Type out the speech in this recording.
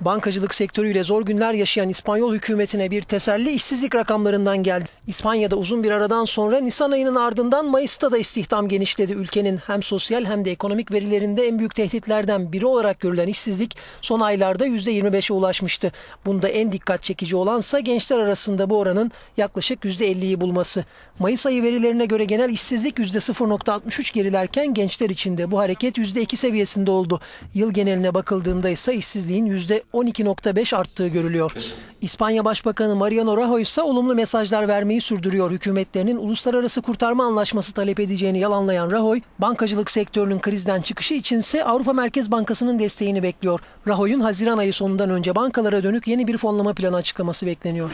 Bankacılık sektörüyle zor günler yaşayan İspanyol hükümetine bir teselli işsizlik rakamlarından geldi. İspanya'da uzun bir aradan sonra Nisan ayının ardından Mayıs'ta da istihdam genişledi. Ülkenin hem sosyal hem de ekonomik verilerinde en büyük tehditlerden biri olarak görülen işsizlik son aylarda %25'e ulaşmıştı. Bunda en dikkat çekici olansa gençler arasında bu oranın yaklaşık %50'yi bulması. Mayıs ayı verilerine göre genel işsizlik %0.63 gerilerken gençler içinde bu hareket %2 seviyesinde oldu. Yıl geneline bakıldığında ise işsizliğin 12.5 arttığı görülüyor. İspanya Başbakanı Mariano Rajoy ise olumlu mesajlar vermeyi sürdürüyor. Hükümetlerinin uluslararası kurtarma anlaşması talep edeceğini yalanlayan Rajoy, bankacılık sektörünün krizden çıkışı içinse Avrupa Merkez Bankası'nın desteğini bekliyor. Rajoy'un Haziran ayı sonundan önce bankalara dönük yeni bir fonlama planı açıklaması bekleniyor.